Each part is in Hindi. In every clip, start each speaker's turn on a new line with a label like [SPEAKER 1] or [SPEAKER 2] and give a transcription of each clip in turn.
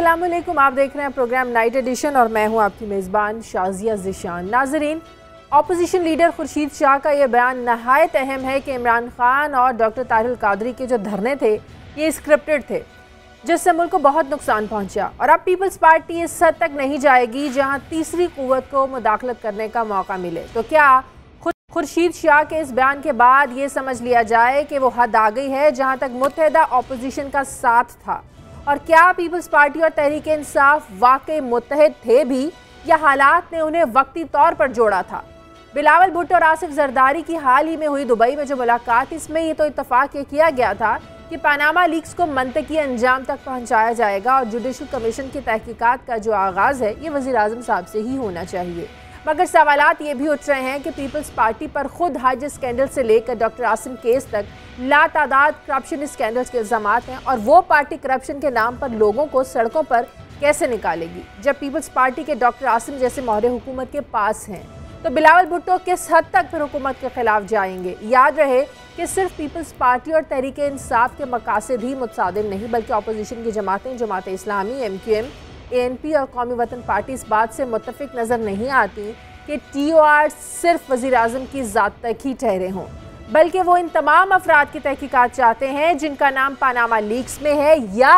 [SPEAKER 1] अस्सलाम वालेकुम आप देख रहे हैं प्रोग्राम नाइट एडिशन और मैं हूं आपकी मेज़बान शाजिया जिशान नाजरीन अपोजिशन लीडर खुर्शीद शाह का ये बयान नहायत अहम है कि इमरान खान और डॉक्टर ताहिर कादरी के जो धरने थे ये स्क्रिप्टेड थे जिससे मुल्क को बहुत नुकसान पहुंचा और अब पीपल्स पार्टी इस हद तक नहीं जाएगी जहां तीसरी कुवत को मुदाखलत करने का मौका मिले तो क्या खुर्शीद शाह के इस बयान के बाद ये समझ लिया जाए कि वो हद आ गई है जहाँ तक मुतहदा अपोजिशन का साथ था और क्या पीपल्स पार्टी और तहरीक इंसाफ वाकई मुतहद थे भी या हालात ने उन्हें वक्ती तौर पर जोड़ा था बिलावल भुट्टो और आसिफ जरदारी की हाल ही में हुई दुबई में जो मुलाकात इसमें ये तो इतफाक़ ये किया गया था कि पानामा लीक्स को मनतकी अंजाम तक पहुंचाया जाएगा और जुडिशल कमीशन की तहकीकात का जो आगाज़ है ये वज़ी साहब से ही होना चाहिए मगर सवाल ये भी उठ रहे हैं कि पीपल्स पार्टी पर खुद हज स्कैंडल से लेकर डॉक्टर आसिम केस तक लातादाद करप्शन स्कैंडल्स के इल्ज़ाम हैं और वो पार्टी करप्शन के नाम पर लोगों को सड़कों पर कैसे निकालेगी जब पीपल्स पार्टी के डॉक्टर आसिम जैसे मोहरे हुकूमत के पास हैं तो बिलावल भुट्टो किस हद तक फिर हुकूमत के खिलाफ जाएंगे याद रहे कि सिर्फ पीपल्स पार्टी और तहरीक इंसाफ के मकासद ही मुतद नहीं बल्कि अपोजिशन की जमातें Jamaat Islami M Q M A और कौमी वतन पार्टी इस बात से मुतफिक नज़र नहीं आती कि टी ओ आर सिर्फ वज़ी अजम की ज़ात तक ही ठहरे हों बल्कि वो इन तमाम अफराद की तहकीकत चाहते हैं जिनका नाम पानामा लीक्स में है या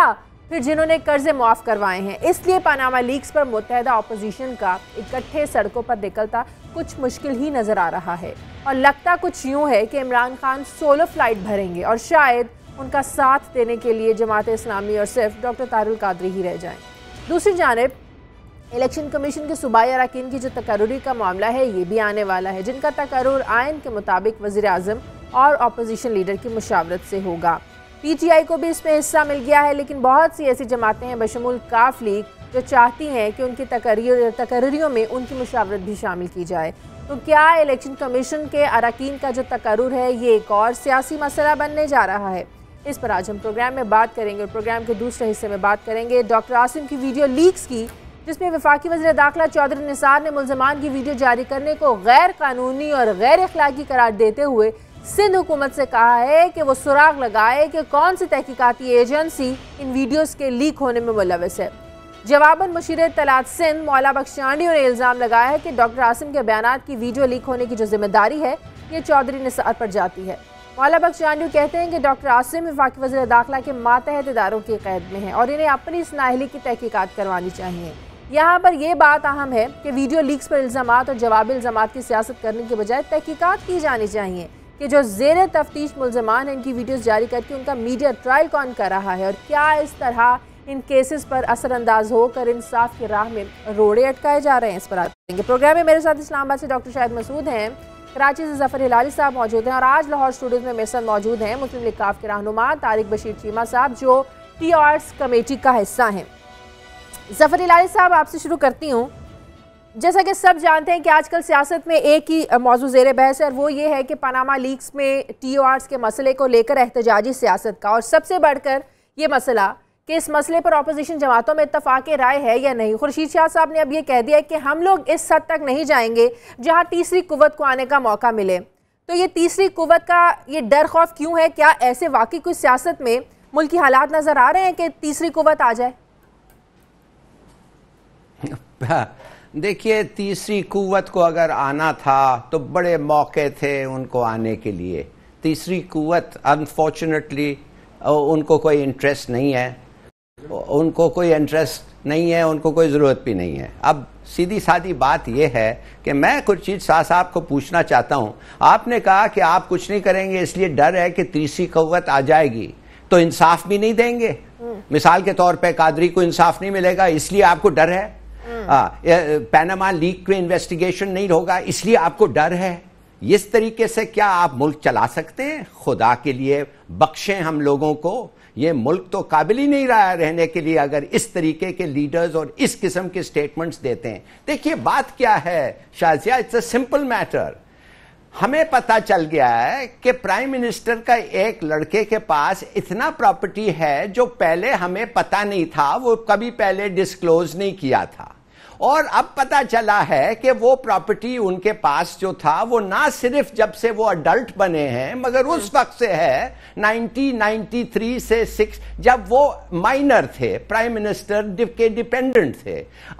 [SPEAKER 1] फिर जिन्होंने कर्जे मुआफ़ करवाए हैं इसलिए पानामा लीक्स पर मुतहदा अपोजिशन का इकट्ठे सड़कों पर निकलता कुछ मुश्किल ही नज़र आ रहा है और लगता कुछ यूँ है कि इमरान खान सोलो फ्लाइट भरेंगे और शायद उनका साथ देने के लिए जमात इस्लामी और सिर्फ डॉक्टर तारुल कादरी ही रह जाएं दूसरी जानब इलेक्शन कमीशन के सूबाई अरकान की जो तकरी का मामला है ये भी आने वाला है जिनका तकर आयन के मुताबिक वजी अजम और अपोजिशन लीडर की मशावरत से होगा पी टी आई को भी इसमें हिस्सा मिल गया है लेकिन बहुत सी ऐसी जमातें हैं बशमूल काफ लीग जो चाहती हैं कि उनकी तकरीर तकर्रियों में उनकी मशावरत भी शामिल की जाए तो क्या इलेक्शन कमीशन के अरकान का जो तकर है ये एक और सियासी मसला बनने जा रहा है इस पर आज हम प्रोग्राम में बात करेंगे और प्रोग्राम के दूसरे हिस्से में बात करेंगे डॉक्टर आसिम की वीडियो लीक्स की जिसमें विफाक वजी दाखिला चौधरी निसार ने मुलजमान की वीडियो जारी करने को गैर कानूनी और गैर अखलाकी करार देते हुए सिंध हुकूमत से कहा है कि वो सुराग लगाए कि कौन सी तहकीकती एजेंसी इन वीडियोस के लीक होने में मुलवस है जवाबन मुशीर तलाद सिंध मौला बख्शांडी ने इल्ज़ाम लगाया है कि डॉक्टर आसिम के बयान की वीडियो लीक होने की जो जिम्मेदारी है ये चौधरी निसार पर जाती है मौला जानू कहते हैं कि डॉक्टर आसिम वाक वजी दाखिला के मातहत इदारों की कैद में है और इन्हें अपनी इस नाहली की तहकीकत करवानी चाहिए यहाँ पर यह बात अहम है कि वीडियो लीक्स पर इल्ज़ाम और जवाब इल्ज़ाम की सियासत करने के बजाय तहकीकत की जानी चाहिए कि जो जेर तफ्तीश मुलजमान हैं इनकी वीडियोज़ जारी करके उनका मीडिया ट्रायल कौन कर रहा है और क्या इस तरह इन केसेस पर असरअंदाज होकर इंसाफ की राह में रोड़े अटकाए जा रहे हैं इस पर आते हैं प्रोग्राम में मेरे साथ इस्लामाबाद से डॉक्टर शाहिद मसूद हैं कराची से जफर हिलाली साहब मौजूद हैं और आज लाहौर स्टूडियोज में मेरे साथ मौजूद हैं मुस्लिम लीग काफ के रहनुमा तारिक बशीर चीमा साहब जो टी आर्ट्स कमेटी का हिस्सा हैं जफर हिलाली साहब आपसे शुरू करती हूँ जैसा कि सब जानते हैं कि आजकल सियासत में एक ही मौजू जेर बहस है और वो ये है कि पनामा लीक्स में टी आर्ट्स के मसले को लेकर एहतजाजी सियासत का और सबसे बढ़कर ये मसला कि इस मसले पर अपोजिशन जमातों में इतफाक राय है या नहीं खुर्शीद शाह साहब ने अब ये कह दिया कि हम लोग इस हद तक नहीं जाएंगे जहाँ तीसरी कुवत को आने का मौका मिले तो ये तीसरी कुवत का ये डर खौफ क्यों है क्या ऐसे वाकई कुछ सियासत में मुल्की हालात नज़र आ रहे हैं कि तीसरी कुवत आ जाए
[SPEAKER 2] हाँ, देखिए तीसरी कुवत को अगर आना था तो बड़े मौके थे उनको आने के लिए तीसरी कुवत अनफॉर्चुनेटली उनको कोई इंटरेस्ट नहीं है उनको कोई इंटरेस्ट नहीं है उनको कोई ज़रूरत भी नहीं है अब सीधी सादी बात यह है कि मैं कुछ चीज़ शाह साहब को पूछना चाहता हूँ आपने कहा कि आप कुछ नहीं करेंगे इसलिए डर है कि तीसरी कवत आ जाएगी तो इंसाफ भी नहीं देंगे मिसाल के तौर पे कादरी को इंसाफ नहीं मिलेगा इसलिए आपको डर है हम्म। हाँ, पैनामा लीक को इन्वेस्टिगेशन नहीं होगा इसलिए आपको डर है इस तरीके से क्या आप मुल्क चला सकते हैं खुदा के लिए बख्शें हम लोगों को ये मुल्क तो काबिल ही नहीं रहा रहने के लिए अगर इस तरीके के लीडर्स और इस किस्म के स्टेटमेंट्स देते हैं देखिए बात क्या है Shazia it's a simple matter हमें पता चल गया है कि प्राइम मिनिस्टर का एक लड़के के पास इतना प्रॉपर्टी है जो पहले हमें पता नहीं था वो कभी पहले डिस्क्लोज नहीं किया था और अब पता चला है कि वो प्रॉपर्टी उनके पास जो था वो ना सिर्फ जब से वो अडल्ट बने हैं मगर उस हम्म। वक्त से है 1993 से 6 जब वो माइनर थे प्राइम मिनिस्टर के डिपेंडेंट थे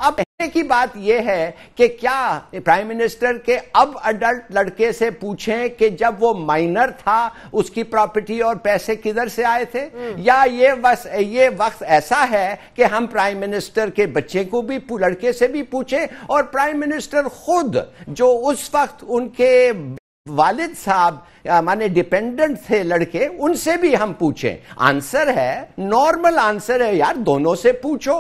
[SPEAKER 2] अब की बात यह है कि क्या प्राइम मिनिस्टर के अब अडल्ट लड़के से पूछें कि जब वो माइनर था उसकी प्रॉपर्टी और पैसे किधर से आए थे हम्म। या ये बस ये वक्त ऐसा है कि हम प्राइम मिनिस्टर के बच्चे को भी लड़के से भी पूछें और प्राइम मिनिस्टर खुद जो उस वक्त उनके वालिद साहब माने डिपेंडेंट थे लड़के उनसे भी हम पूछे आंसर है नॉर्मल आंसर है यार दोनों से पूछो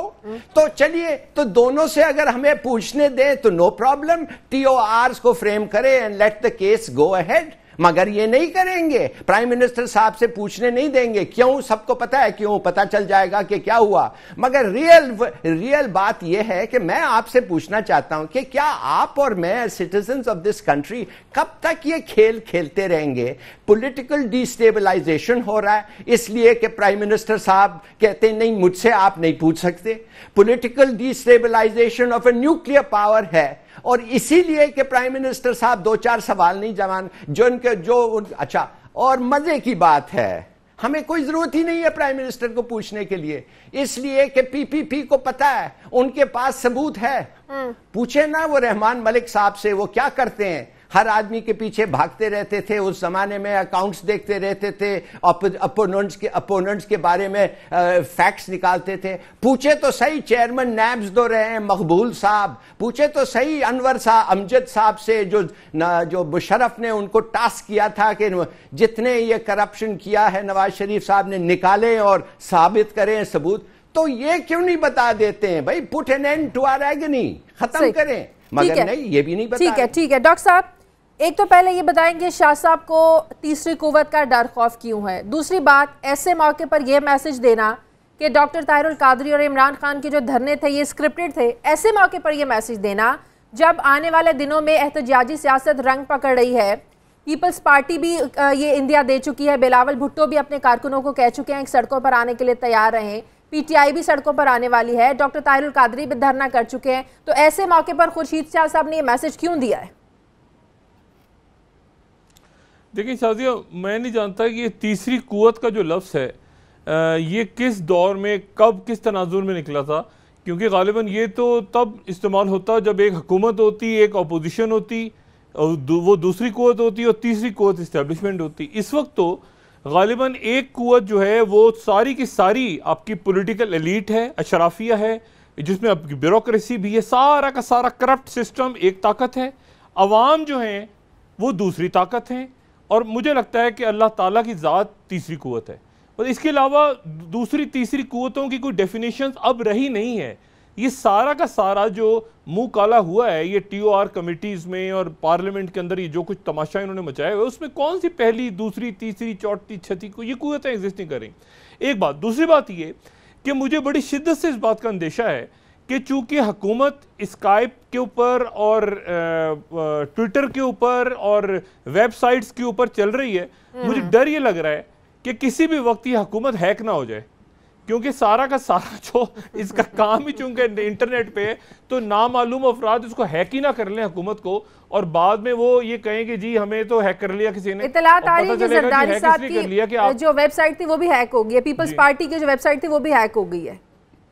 [SPEAKER 2] तो चलिए तो दोनों से अगर हमें पूछने दें तो नो प्रॉब्लम टीओ आर को फ्रेम करें and let the case go ahead मगर ये नहीं करेंगे प्राइम मिनिस्टर साहब से पूछने नहीं देंगे क्यों सबको पता है क्यों पता चल जाएगा कि क्या हुआ मगर रियल रियल बात यह है कि मैं आपसे पूछना चाहता हूं कि क्या आप और मैं सिटीजन ऑफ दिस कंट्री कब तक ये खेल खेलते रहेंगे पॉलिटिकल डिस्टेबलाइजेशन हो रहा है इसलिए कि प्राइम मिनिस्टर साहब कहते नहीं मुझसे आप नहीं पूछ सकते political destabilization of a nuclear power है और इसीलिए कि प्राइम मिनिस्टर साहब दो चार सवाल नहीं जवान जो इनके जो अच्छा और मजे की बात है हमें कोई जरूरत ही नहीं है प्राइम मिनिस्टर को पूछने के लिए इसलिए कि पीपीपी को पता है उनके पास सबूत है हम्म। पूछे ना वो रहमान मलिक साहब से वो क्या करते हैं हर आदमी के पीछे भागते रहते थे उस जमाने में अकाउंट्स देखते रहते थे अपोनेंट्स के अपोनेंट्स के बारे में फैक्ट्स निकालते थे पूछे तो सही चेयरमैन नैब्स दो रहे हैं मकबूल साहब पूछे तो सही अनवर साहब अमजद साहब से जो जो मुशरफ ने उनको टास्क किया था कि जितने ये करप्शन किया है नवाज शरीफ साहब ने निकाले और साबित करें सबूत तो ये क्यों नहीं बता देते हैं भाई put an end to our agony खत्म करें मगर नहीं ये भी नहीं बता ठीक है
[SPEAKER 1] ठीक है डॉक्टर साहब एक तो पहले ये बताएंगे शाह साहब को तीसरी कुवत का डर खौफ क्यों है दूसरी बात ऐसे मौके पर यह मैसेज देना कि डॉक्टर ताहिरुल कादरी और इमरान खान के जो धरने थे ये स्क्रिप्टेड थे ऐसे मौके पर यह मैसेज देना जब आने वाले दिनों में एहतजाजी सियासत रंग पकड़ रही है पीपल्स पार्टी भी ये इंडिया दे चुकी है बिलावल भुट्टो भी अपने कारकुनों को कह चुके हैं सड़कों पर आने के लिए तैयार रहें पीटीआई भी सड़कों पर आने वाली है डॉक्टर ताहिरुल कादरी भी धरना कर चुके हैं तो ऐसे मौके पर खुर्शीद शाह साहब ने ये मैसेज क्यों दिया है
[SPEAKER 3] देखिए शाजिया मैं नहीं जानता कि ये तीसरी कुत का जो लफ्ज़ है आ, ये किस दौर में कब किस तनाजुर में निकला था क्योंकि गालिबा ये तो तब इस्तेमाल होता जब एक हुकूमत होती एक अपोजिशन होती और दू, वो दूसरी कुत होती और तीसरी कुत इस्टेबलिशमेंट होती इस वक्त तो गालिबा एक कुत जो है वो सारी की सारी आपकी पोलिटिकल एलिट है अशराफिया है जिसमें आपकी ब्यूरोसी भी है सारा का सारा करप्ट सिस्टम एक ताकत है अवाम जो हैं वो दूसरी ताकत हैं और मुझे लगता है कि अल्लाह ताला की ज़ात तीसरी क़वत है और इसके अलावा दूसरी तीसरी क़वतों की कोई डेफिनेशन अब रही नहीं है ये सारा का सारा जो मुंह काला हुआ है ये टी ओ आर कमेटीज़ में और पार्लियामेंट के अंदर ये जो कुछ तमाशा इन्होंने मचाया हुआ है उसमें कौन सी पहली दूसरी तीसरी चौथी छठी को ये कुतें एग्जिस्ट नहीं करें एक बात दूसरी बात ये कि मुझे बड़ी शिद्दत से इस बात का अंदेशा है कि चूंकि हुकूमत स्काइप के ऊपर और ट्विटर के ऊपर और वेबसाइट्स के ऊपर चल रही है हम्म। मुझे डर ये लग रहा है कि किसी भी वक्त ये हुकूमत हैक ना हो जाए क्योंकि सारा का सारा जो इसका काम ही चूंकि इंटरनेट पे है तो नामालूम अफराद इसको हैक ही ना कर लें हुकूमत को और बाद में वो ये कहें कि जी हमें तो हैक कर लिया किसी ने इतलात आ रही है कि जरदारी साहब की, की, आप... जो
[SPEAKER 1] वेबसाइट थी वो भी हैक हो गई है पीपल्स पार्टी की जो वेबसाइट थी वो भी हैक हो गई है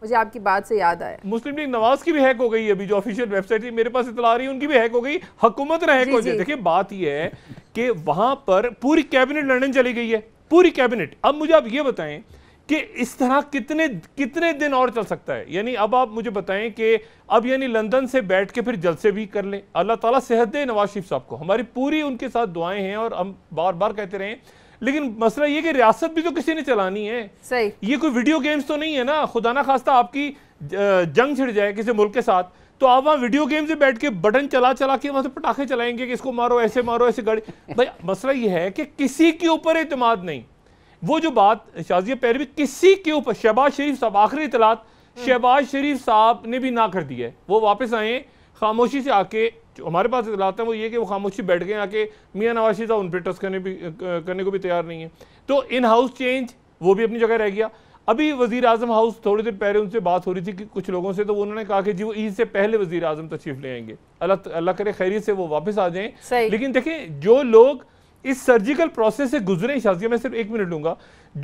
[SPEAKER 1] मुझे आपकी बात से याद आया
[SPEAKER 3] मुस्लिम लीग नवाज की भी हैक हो गई अभी जो ऑफिशियल वेबसाइट थी मेरे पास इतला रही है उनकी भी हैक हो गई हुकूमत ने हैक हो गई देखिए बात यह है कि वहां पर पूरी कैबिनेट लंडन चली गई है पूरी कैबिनेट अब मुझे आप ये बताएं कि इस तरह कितने कितने दिन और चल सकता है यानी अब आप मुझे बताएं कि अब यानी लंदन से बैठ के फिर जलसे भी कर लें अल्लाह ताला सेहत दे नवाज शरीफ साहब को हमारी पूरी उनके साथ दुआएं हैं और हम बार बार कहते रहें लेकिन मसला ये कि रियासत भी तो किसी ने चलानी है सही ये कोई वीडियो गेम्स तो नहीं है ना खुदा ना खास्ता आपकी जंग छिड़ जाए किसी मुल्क के साथ तो आप वहाँ वीडियो गेम से बैठ के बटन चला चला के वहां से पटाखे चलाएंगे कि इसको मारो ऐसे मारो ऐसे गाड़ी भाई मसला ये है कि किसी के ऊपर एतमाद नहीं वो जो बात शाजिया पैरवी किसी के ऊपर शहबाज शरीफ साहब आखिरी इतलात हम्म। शहबाज शरीफ साहब ने भी ना कर दी है वो वापस आए खामोशी से आके तो हमारे पास इतलात हैं वो ये कि वो खामोशी बैठ गए आके मियाँ नवाशी था उन पर ट्रस्ट करने भी करने को भी तैयार नहीं है तो इन हाउस चेंज वो भी अपनी जगह रह गया अभी वजीर अजम हाउस थोड़ी देर पहले उनसे बात हो रही थी कि कुछ लोगों से तो उन्होंने कहा कि जी वो ईद से पहले वजीर अजम तशरीफ ले आएंगे अल्लाह अल्लाह करे खैरी से वो वापस आ जाएं लेकिन देखें जो लोग इस सर्जिकल प्रोसेस से गुजरे हैं शाजिया मैं सिर्फ एक मिनट लूंगा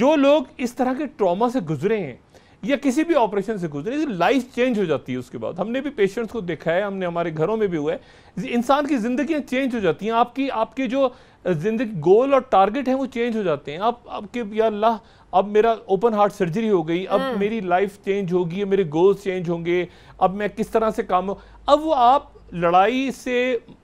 [SPEAKER 3] जो लोग इस तरह के ट्रॉमा से गुजरे हैं या किसी भी ऑपरेशन से गुजरे लाइफ चेंज हो जाती है उसके बाद हमने भी पेशेंट्स को देखा है हमने हमारे घरों में भी हुआ है इंसान की जिंदगियां चेंज हो जाती हैं आपकी आपके जो ज़िंदगी गोल और टारगेट हैं वो चेंज हो जाते हैं आप आपके या अल्लाह अब मेरा ओपन हार्ट सर्जरी हो गई अब हम्म। मेरी लाइफ चेंज होगी मेरे गोल्स चेंज होंगे अब मैं किस तरह से काम अब वो आप लड़ाई से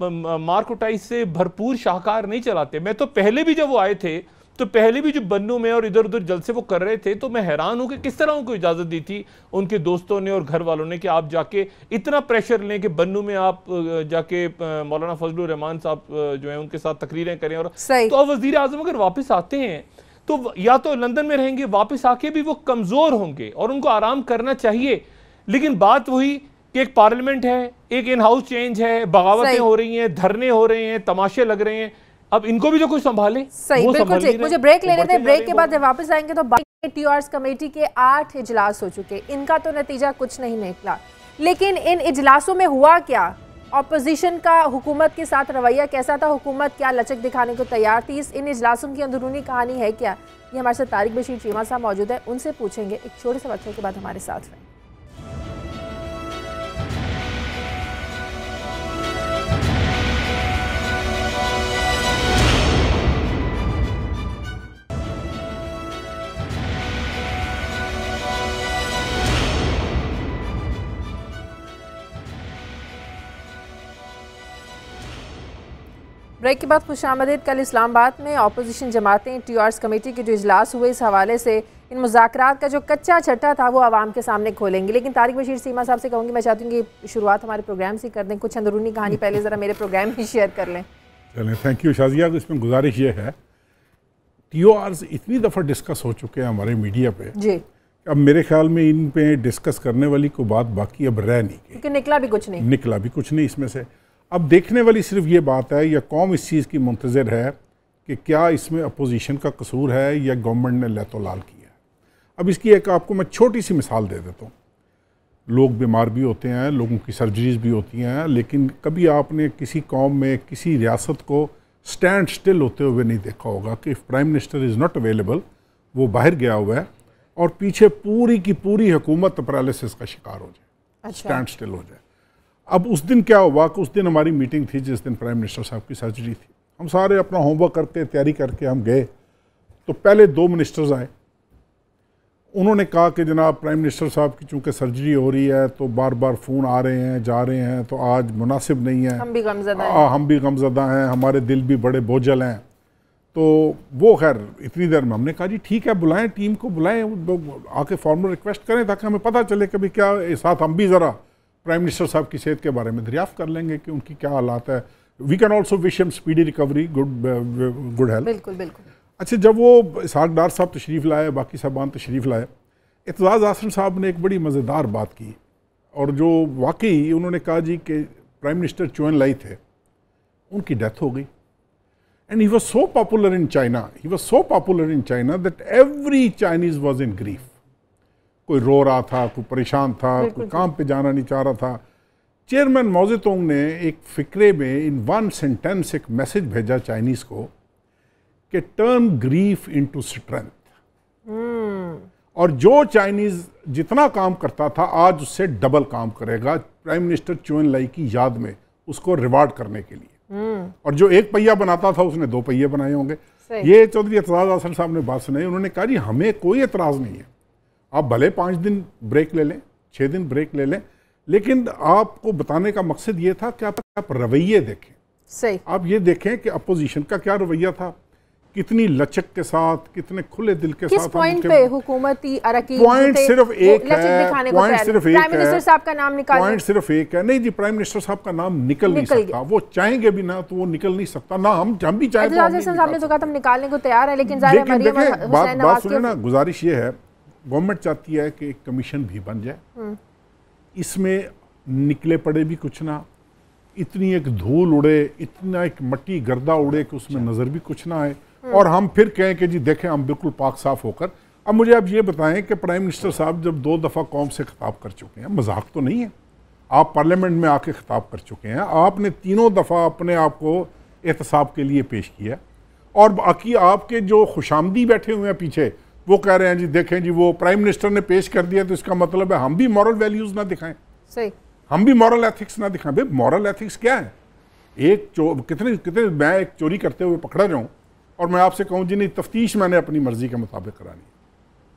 [SPEAKER 3] मारकुटाई से भरपूर शाहकार नहीं चलाते मैं तो पहले भी जब वो आए थे तो पहले भी जो बन्नू में और इधर उधर जलसे वो कर रहे थे तो मैं हैरान हूं कि किस तरह उनको इजाज़त दी थी उनके दोस्तों ने और घर वालों ने कि आप जाके इतना प्रेशर लें कि बन्नू में आप जाके मौलाना फजल रहमान साहब जो है उनके साथ तकरीरें करें और तो अब वजीर आजम अगर वापस आते हैं तो या तो लंदन में रहेंगे वापस आके भी वो कमज़ोर होंगे और उनको आराम करना चाहिए लेकिन बात वही कि एक पार्लियामेंट है एक इन हाउस चेंज है बगावतें हो रही हैं धरने हो रहे हैं तमाशे लग रहे हैं अब इनको भी जो तो कुछ संभाले सही बिल्कुल ठीक मुझे ब्रेक लेने
[SPEAKER 1] थे ब्रेक के बाद जब वापस आएंगे तो बाकी टी कमेटी के आठ इजलास हो चुके इनका तो नतीजा कुछ नहीं निकला लेकिन इन इजलासों में हुआ क्या अपोजिशन का हुकूमत के साथ रवैया कैसा था हुकूमत क्या लचक दिखाने को तैयार थी इन इजलासों की अंदरूनी कहानी है क्या ये हमारे साथ तारिक बशीर चीमा साहब मौजूद है उनसे पूछेंगे एक छोटे से बच्चों के बाद हमारे साथ रहें ब्रेक के बाद खुश आमदीद कल इस्लामाबाद में अपोजिशन जमातें टी आर्स कमेटी के जो इजलास हुए इस हवाले से इन मुजाकर का जो कच्चा छट्टा था वो आवाम के सामने खोलेंगे लेकिन तारिक बशीर सीमा साहब से कहूँगी मैं चाहती हूँ कि शुरुआत हमारे प्रोग्राम से कर दें कुछ अंदरूनी कहानी पहले ज़रा मेरे प्रोग्राम में शेयर कर लें
[SPEAKER 4] चलें थैंक यू शाजिया तो इसमें गुजारिश ये है टी ओ आर्स इतनी दफ़ा डिस्कस हो चुके हैं हमारे मीडिया पर जी अब मेरे ख्याल में इन पे डिस्कस करने वाली कोई बात बाकी अब रह नहीं
[SPEAKER 1] क्योंकि निकला भी कुछ नहीं
[SPEAKER 4] निकला भी कुछ नहीं इसमें से अब देखने वाली सिर्फ ये बात है या कौम इस चीज़ की मंतज़र है कि क्या इसमें अपोजिशन का कसूर है या गवर्नमेंट ने लतो लाल किया है अब इसकी एक आपको मैं छोटी सी मिसाल दे देता हूँ लोग बीमार भी होते हैं लोगों की सर्जरीज भी होती हैं लेकिन कभी आपने किसी कौम में किसी रियासत को स्टैंड स्टिल होते हुए नहीं देखा होगा कि prime minister is not available वो बाहर गया हुआ है और पीछे पूरी की पूरी हुकूमत पैरालिसिस का शिकार हो जाए अच्छा। स्टैंड स्टिल हो जाए अब उस दिन क्या हुआ कि उस दिन हमारी मीटिंग थी जिस दिन प्राइम मिनिस्टर साहब की सर्जरी थी हम सारे अपना होमवर्क करके तैयारी करके हम गए तो पहले दो मिनिस्टर्स आए उन्होंने कहा कि जनाब प्राइम मिनिस्टर साहब की चूंकि सर्जरी हो रही है तो बार बार फ़ोन आ रहे हैं जा रहे हैं तो आज मुनासिब नहीं है हम
[SPEAKER 1] भी गमजदा हैं हाँ,
[SPEAKER 4] हम भी गमजदा हैं हमारे दिल भी बड़े बोझल हैं तो वो खैर इतनी देर में हमने कहा जी ठीक है बुलाएं टीम को बुलाएं आके फॉर्मल रिक्वेस्ट करें ताकि हमें पता चले कि भाई क्या साथ हम भी ज़रा प्राइम मिनिस्टर साहब की सेहत के बारे में दरियाफ़ कर लेंगे कि उनकी क्या हालात है we can also wish him speedy recovery good good health बिल्कुल बिल्कुल अच्छा जब वो इसहाक डार साहब तशरीफ़ लाए बाकी साहबान तशरीफ़ लाए एतजाज़ आसम साहब ने एक बड़ी मज़ेदार बात की और जो वाकई उन्होंने कहा जी कि प्राइम मिनिस्टर चोन लाई थे उनकी डेथ हो गई and he was so popular in China he was so popular in China that every Chinese was in grief कोई रो रहा था कोई परेशान था कोई काम पे जाना नहीं चाह रहा था चेयरमैन मोजेतोंग ने एक फिक्रे में इन वन सेंटेंस एक मैसेज भेजा चाइनीज़ को कि टर्न ग्रीफ इनटू स्ट्रेंथ और जो चाइनीज़ जितना काम करता था आज उससे डबल काम करेगा प्राइम मिनिस्टर चुन लाई की याद में उसको रिवार्ड करने के लिए हम्म। और जो एक पहिया बनाता था उसने दो पहिये बनाए होंगे ये चौधरी एतराज आसन साहब ने बात सुनाई उन्होंने कहा जी हमें कोई एतराज़ नहीं है आप भले पाँच दिन ब्रेक ले लें छः दिन ब्रेक ले लें लेकिन आपको बताने का मकसद ये था कि आप, आप रवैये देखें सही आप ये देखें कि अपोजिशन का क्या रवैया था कितनी लचक के साथ कितने खुले दिल के किस साथ पॉइंट पे
[SPEAKER 1] पॉइंट सिर्फ एक है पॉइंट सिर्फ एक है पॉइंट
[SPEAKER 4] सिर्फ एक है नहीं जी प्राइम मिनिस्टर साहब का नाम निकल, नहीं सकता वो चाहेंगे भी ना तो वो निकल नहीं सकता ना हम हम भी चाहेंगे तो, तो
[SPEAKER 1] कहा हम निकालने को तैयार है लेकिन बात सुने ना
[SPEAKER 4] गुजारिश ये है गवर्नमेंट चाहती है कि एक कमीशन भी बन जाए हम्म। इसमें निकले पड़े भी कुछ ना इतनी एक धूल उड़े इतना एक मट्टी गर्दा उड़े कि उसमें अच्छा। नज़र भी कुछ ना आए हम्म। और हम फिर कहें कि जी देखें हम बिल्कुल पाक साफ होकर अब मुझे आप ये बताएं कि प्राइम मिनिस्टर साहब जब दो दफ़ा कौम से खिताब कर चुके हैं मजाक तो नहीं है आप पार्लियामेंट में आके खिताब कर चुके हैं आपने तीनों दफ़ा अपने आप को एहतसाब के लिए पेश किया और बाकी आपके जो खुशामदी बैठे हुए हैं पीछे वो कह रहे हैं जी देखें जी वो प्राइम मिनिस्टर ने पेश कर दिया तो इसका मतलब है हम भी मॉरल वैल्यूज ना दिखाएं सही हम भी मॉरल एथिक्स ना दिखाएं भाई मॉरल एथिक्स क्या है एक चो कितने कितने मैं एक चोरी करते हुए पकड़ा जाऊँ और मैं आपसे कहूँ जी नहीं तफ्तीश मैंने अपनी मर्जी के मुताबिक करानी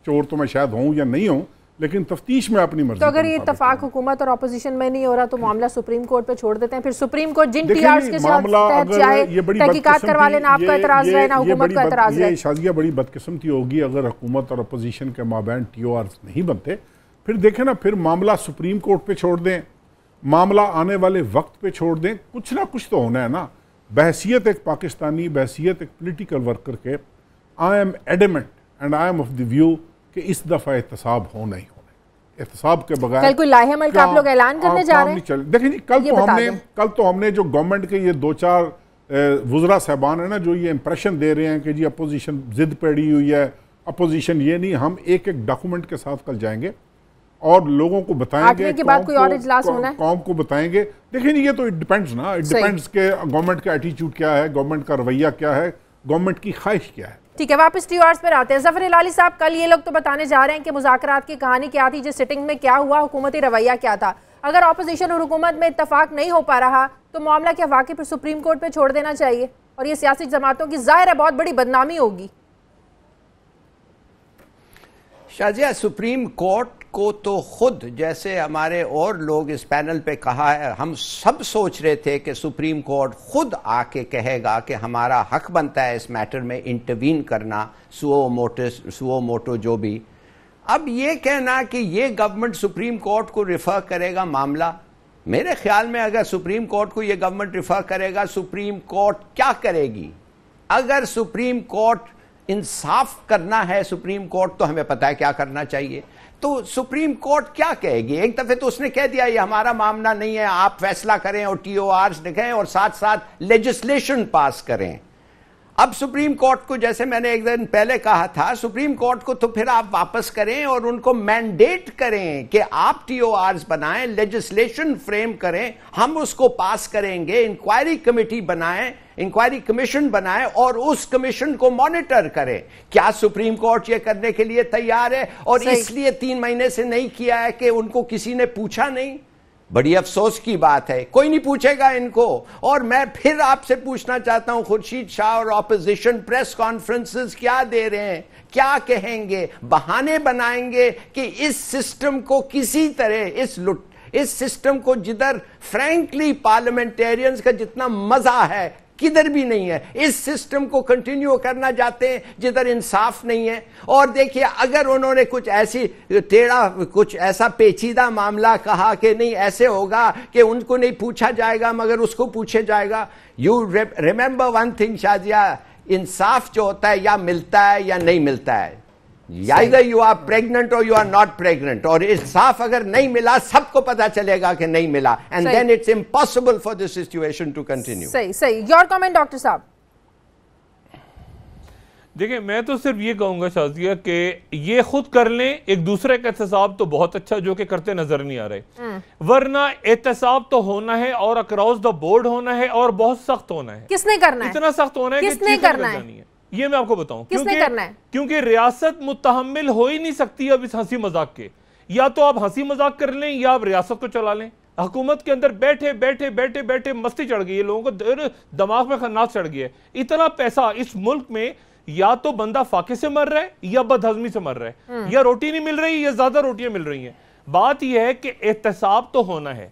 [SPEAKER 4] चोर तो मैं शायद हूँ या नहीं हूँ लेकिन तफ्तीश में अपनी मर्जी तो अगर ये
[SPEAKER 1] इतफाक हुकूमत और अपोजिशन में नहीं हो रहा तो मामला सुप्रीम कोर्ट पे छोड़ देते हैं फिर सुप्रीम कोर्ट जिन टीआरएस के साथ चाहे तहकीकात करवा लेना आपका एतराज रहे ना हुकूमत का एतराज रहे ये
[SPEAKER 4] शाजिया बड़ी बदकिस्मती होगी अगर हुकूमत और अपोजिशन के माबैन टीओआर नहीं बनते फिर देखें ना फिर मामला सुप्रीम कोर्ट पे छोड़ दें मामला आने वाले वक्त पे छोड़ दें कुछ ना कुछ तो होना है ना बहसीत एक पाकिस्तानी बहसीत एक पोलिटिकल वर्कर के I am adamant and I am of the view कि इस दफ़ा एहतसाब हो नहीं होने एहत के बगैर कल कोई लाहेमल का आप लोग ऐलान करने जा रहे हैं देखिए जी कल तो हमने कल तो हमने जो गवर्नमेंट के ये दो चार वजरा साहबान है ना जो ये इम्प्रेशन दे रहे हैं कि जी अपोजिशन ज़िद पड़ी हुई है अपोजिशन ये नहीं हम एक एक डॉक्यूमेंट के साथ कल जाएंगे और लोगों को बताएंगे के बाद कोई और इजलास होना है कौम को बताएंगे देखिए ये तो इट डिपेंड्स ना इट डिपेंड्स के गवर्नमेंट का एटीट्यूड क्या है गवर्नमेंट का रवैया क्या है गवर्नमेंट की ख्वाहिश क्या है
[SPEAKER 1] ठीक है वापस टी आर्स पर आते हैं जफर लाली साहब कल ये लोग तो बताने जा रहे हैं कि मुजात की कहानी क्या थी जिस सिटिंग में क्या हुआ हुकूमती रवैया क्या था अगर अपोजिशन और हुकूमत में इतफाक नहीं हो पा रहा तो मामला क्या वाकई पर सुप्रीम कोर्ट पर छोड़ देना चाहिए और ये सियासी जमातों की ज़ाहिर है बहुत बड़ी बदनामी होगी
[SPEAKER 2] शाहजिया सुप्रीम कोर्ट को तो खुद जैसे हमारे और लोग इस पैनल पे कहा है हम सब सोच रहे थे कि सुप्रीम कोर्ट खुद आके कहेगा कि हमारा हक बनता है इस मैटर में इंटरवीन करना सुओ मोटिस सुओ मोटो जो भी अब ये कहना कि ये गवर्नमेंट सुप्रीम कोर्ट को रिफर करेगा मामला मेरे ख्याल में अगर सुप्रीम कोर्ट को ये गवर्नमेंट रिफर करेगा सुप्रीम कोर्ट क्या करेगी अगर सुप्रीम कोर्ट इंसाफ करना है सुप्रीम कोर्ट तो हमें पता है क्या करना चाहिए तो सुप्रीम कोर्ट क्या कहेगी एक दफे तो उसने कह दिया ये हमारा मामला नहीं है आप फैसला करें और आर लिखें और साथ साथ लेजिस्लेशन पास करें अब सुप्रीम कोर्ट को जैसे मैंने एक दिन पहले कहा था सुप्रीम कोर्ट को तो फिर आप वापस करें और उनको मैंडेट करें कि आप आर बनाएं लेजिस्लेशन फ्रेम करें हम उसको पास करेंगे इंक्वायरी कमेटी बनाएं इंक्वायरी कमीशन बनाएं और उस कमीशन को मॉनिटर करें क्या सुप्रीम कोर्ट ये करने के लिए तैयार है और इसलिए तीन महीने से नहीं किया है कि उनको किसी ने पूछा नहीं बड़ी अफसोस की बात है कोई नहीं पूछेगा इनको और मैं फिर आपसे पूछना चाहता हूं खुर्शीद शाह और ऑपोजिशन प्रेस कॉन्फ्रेंसेस क्या दे रहे हैं क्या कहेंगे बहाने बनाएंगे कि इस सिस्टम को किसी तरह इस लुट इस सिस्टम को जिधर फ्रैंकली पार्लियामेंटेरियंस का जितना मजा है किधर भी नहीं है इस सिस्टम को कंटिन्यू करना चाहते हैं जिधर इंसाफ नहीं है और देखिए अगर उन्होंने कुछ ऐसी टेढ़ा कुछ ऐसा पेचीदा मामला कहा कि नहीं ऐसे होगा कि उनको नहीं पूछा जाएगा मगर उसको पूछे जाएगा you remember one thing Shazia इंसाफ जो होता है या मिलता है या नहीं मिलता है या यू आर प्रेग्नेंट और यू आर नॉट प्रेग्नेंट और साफ अगर नहीं मिला सबको पता चलेगा कि नहीं मिला and then it's impossible for this situation to continue
[SPEAKER 1] सही सही योर कमेंट डॉक्टर साहब
[SPEAKER 3] देखिए मैं तो सिर्फ ये कहूंगा शाजिया कि ये खुद कर लें एक दूसरे का एहतसाब तो बहुत अच्छा जो कि करते नजर नहीं आ रहे हम्म। वरना एहतसाब तो होना है और अक्रॉस द बोर्ड होना है और बहुत सख्त होना है
[SPEAKER 1] किसने करना है इतना सख्त होना है किसने करना है
[SPEAKER 3] ये मैं आपको बताऊं क्योंकि करना है क्योंकि रियासत मुतहमल हो ही नहीं सकती अब इस हंसी मजाक के या तो आप हंसी मजाक कर लें या आप रियासत को चला लें हुकूमत के अंदर बैठे बैठे बैठे बैठे मस्ती चढ़ गई है लोगों को दिमाग में खन्नास चढ़ गया है इतना पैसा इस मुल्क में या तो बंदा फाके से मर रहा है या बदहजमी से मर रहा है हम्म। या रोटी नहीं मिल रही या ज्यादा रोटियां मिल रही हैं बात यह है कि एहतसाब तो होना है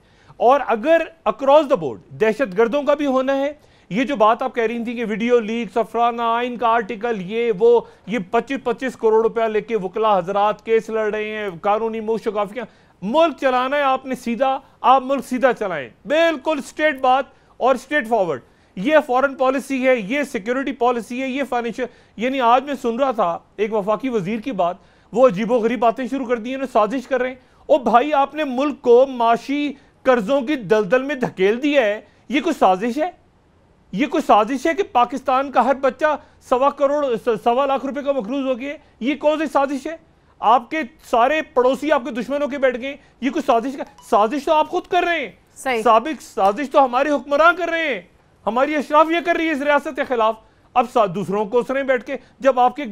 [SPEAKER 3] और अगर अक्रॉस द बोर्ड दहशत गर्दों का भी होना है ये जो बात आप कह रही थी कि वीडियो लीक सफराना का आर्टिकल ये वो ये पच्चीस पच्चीस करोड़ रुपया लेके वकला हजरात केस लड़ रहे हैं कानूनी मोशाफियाँ मुल्क चलाना है आपने सीधा आप मुल्क सीधा चलाएं बिल्कुल स्ट्रेट बात और स्ट्रेट फॉरवर्ड ये फॉरेन पॉलिसी है ये सिक्योरिटी पॉलिसी है ये फाइनेंशियल यानी आज मैं सुन रहा था एक वफाकी वजीर की बात वो अजीबो गरीब बातें शुरू कर दी उन्हें साजिश कर रहे हैं ओ भाई आपने मुल्क को माशी कर्जों की दलदल में धकेल दिया है ये कुछ साजिश है ये कोई साजिश है कि पाकिस्तान का हर बच्चा सवा करोड़ सवा लाख रुपए का मखरूज हो गया ये कौन सी साजिश है आपके सारे पड़ोसी आपके दुश्मनों के बैठ गए ये कोई साजिश का साजिश तो आप खुद कर रहे हैं सबक साजिश तो हमारे हुक्मरान कर रहे हैं हमारी अशराफ यह कर रही है इस रियासत के खिलाफ अब दूसरों को सरें बैठ के जब आपके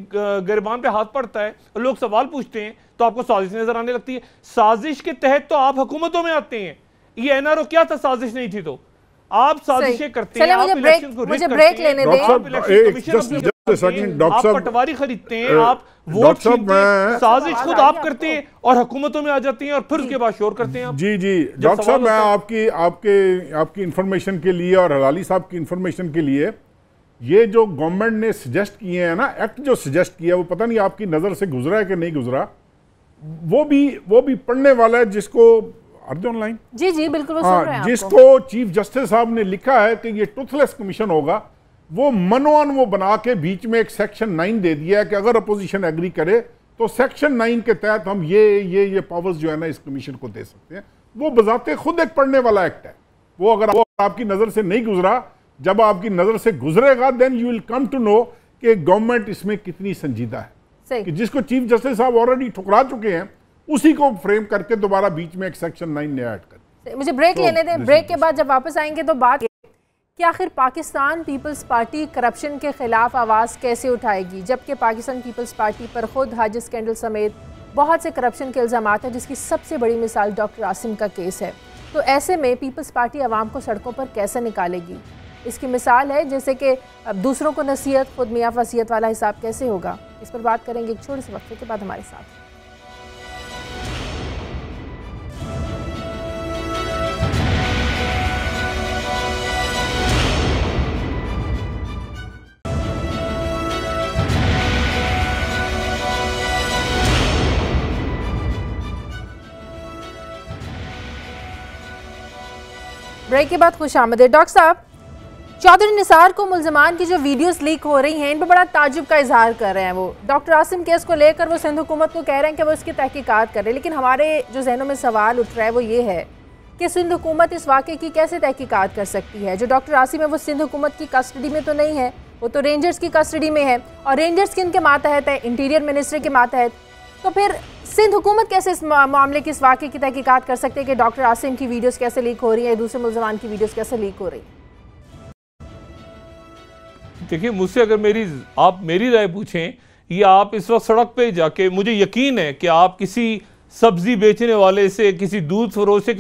[SPEAKER 3] गरीबान पे हाथ पड़ता है और लोग सवाल पूछते हैं तो आपको साजिश नजर आने लगती है साजिश के तहत तो आप हुकूमतों में आते हैं ये एनआरओ क्या था साजिश नहीं थी तो आप साजिशें करते हैं आप इलेक्शन को मुझे ब्रेक लेने दें आप पटवारी खरीदते हैं आप वोट साजिश खुद आप करते हैं और हुकूमतों में आ जाती हैं और फिर उसके बाद शोर करते हैं आप जी जी डॉक्टर साहब मैं
[SPEAKER 4] आपकी आपके आपकी इंफॉर्मेशन के लिए और हलाली साहब की इंफॉर्मेशन के लिए ये जो गवर्नमेंट ने सजेस्ट किए हैं ना एक्ट जो सजेस्ट किया वो पता नहीं आपकी नज़र से गुजरा है कि नहीं गुजरा वो भी वो भी पढ़ने वाला है जिसको अर्जुन लाइन
[SPEAKER 1] जी जी बिल्कुल वो हाँ, सुन रहे हैं जिसको
[SPEAKER 4] चीफ जस्टिस साहब ने लिखा है कि ये टूथलेस कमीशन होगा वो मनोअन वो बना के बीच में एक सेक्शन नाइन दे दिया है कि अगर अपोजिशन एग्री करे तो सेक्शन नाइन के तहत हम ये ये ये पावर्स जो है ना इस कमीशन को दे सकते हैं वो बजाते खुद एक पढ़ने वाला एक्ट है वो अगर वो आपकी नज़र से नहीं गुजरा जब आपकी नज़र से गुजरेगा then you will come to know कि गवर्नमेंट इसमें कितनी संजीदा है कि जिसको चीफ जस्टिस साहब ऑलरेडी ठुकरा चुके हैं उसी को फ्रेम करके दोबारा बीच में एक सेक्शन नाइन नया ऐड
[SPEAKER 1] कर मुझे ब्रेक तो लेने दें ब्रेक के बाद जब वापस आएंगे तो बात कि आखिर पाकिस्तान पीपल्स पार्टी करप्शन के खिलाफ आवाज़ कैसे उठाएगी जबकि पाकिस्तान पीपल्स पार्टी पर खुद हाज स्कैंडल समेत बहुत से करप्शन के इल्ज़ाम हैं जिसकी सबसे बड़ी मिसाल डॉक्टर आसिम का केस है तो ऐसे में पीपल्स पार्टी आवाम को सड़कों पर कैसे निकालेगी इसकी मिसाल है जैसे कि अब दूसरों को नसीहत खुद मियाँ वसीयत वाला हिसाब कैसे होगा इस पर बात करेंगे एक छोटे से वक्त के बाद हमारे साथ ब्रेक के बाद खुश आमदे डॉक्टर साहब चौधरी निसार को मुलजमान की जो वीडियोस लीक हो रही हैं इन पर बड़ा ताजुब का इजहार कर रहे हैं वो डॉक्टर आसिम केस को लेकर वो सिंध हुकूमत को कह रहे हैं कि वो इसकी तहकीकात हैं लेकिन हमारे जो जहनों में सवाल उठ रहा है वो ये है कि सिंध हुकूमत इस वाक़े की कैसे तहकीकात कर सकती है जो डॉक्टर आसिम है वो सिंध हुकूमत की कस्टडी में तो नहीं है वो तो रेंजर्स की कस्टडी में है और रेंजर्स किन के मातहत है इंटीरियर मिनिस्टर के मातहत तो फिर सिंध हुकूमत कैसे इस मामले की इस वाक्य की तहकीकत कर सकते हैं कि डॉक्टर आसिम की वीडियोस कैसे लीक हो रही है दूसरे मुलजमान की वीडियोस कैसे लीक हो रही है
[SPEAKER 3] देखिए मुझसे अगर मेरी आप मेरी राय पूछें या आप इस वक्त सड़क पे जाके मुझे यकीन है कि आप किसी सब्ज़ी बेचने वाले से किसी दूध फरोज से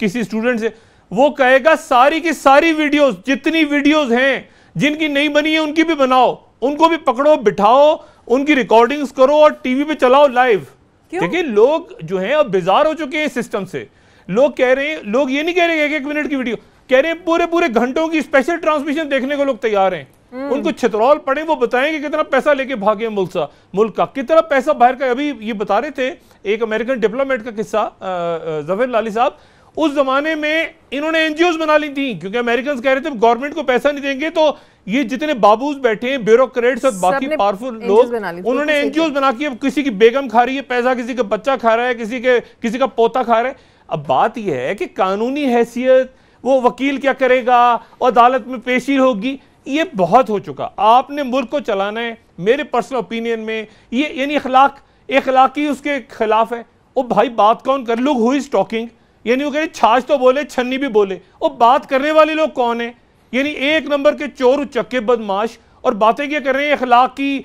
[SPEAKER 3] किसी स्टूडेंट से वो कहेगा सारी की सारी वीडियोज जितनी वीडियोज हैं जिनकी नहीं बनी है उनकी भी बनाओ उनको भी पकड़ो बिठाओ उनकी रिकॉर्डिंग्स करो और टीवी पे चलाओ लाइव क्योंकि लोग जो है अब बेजार हो चुके हैं सिस्टम से लोग कह रहे हैं लोग ये नहीं कह रहे एक एक मिनट की वीडियो कह रहे हैं पूरे पूरे घंटों की स्पेशल ट्रांसमिशन देखने को लोग तैयार हैं हम्म। उनको छतरौल पड़े वो बताएंगे कितना पैसा लेके भागे मुल्क सा मुल्क का कितना पैसा बाहर का अभी ये बता रहे थे एक अमेरिकन डिप्लोमेट का किस्सा जफर लाली साहब उस जमाने में इन्होंने एनजीओ बना ली थी क्योंकि अमेरिकन कह रहे थे गवर्नमेंट को पैसा नहीं देंगे तो ये जितने बाबूज बैठे हैं ब्यूरोक्रेट्स और बाकी पावरफुल लोग उन्होंने एनजीओ बना के अब किसी की बेगम खा रही है पैसा किसी का बच्चा खा रहा है किसी के किसी का पोता खा रहा है अब बात यह है कि कानूनी हैसियत वो वकील क्या करेगा और अदालत में पेशी होगी ये बहुत हो चुका आपने मुल्क को चलाना है मेरे पर्सनल ओपिनियन में ये यानी अखलाक ही उसके खिलाफ है ओ भाई बात कौन कर लोग हुई स्टॉकिंग टॉकिंग यानी वो कह रहे छाछ तो बोले छन्नी भी बोले और बात करने वाले लोग कौन है यानी एक नंबर के चोर उचक्के बदमाश और बातें क्या कर रहे हैं अखलाक की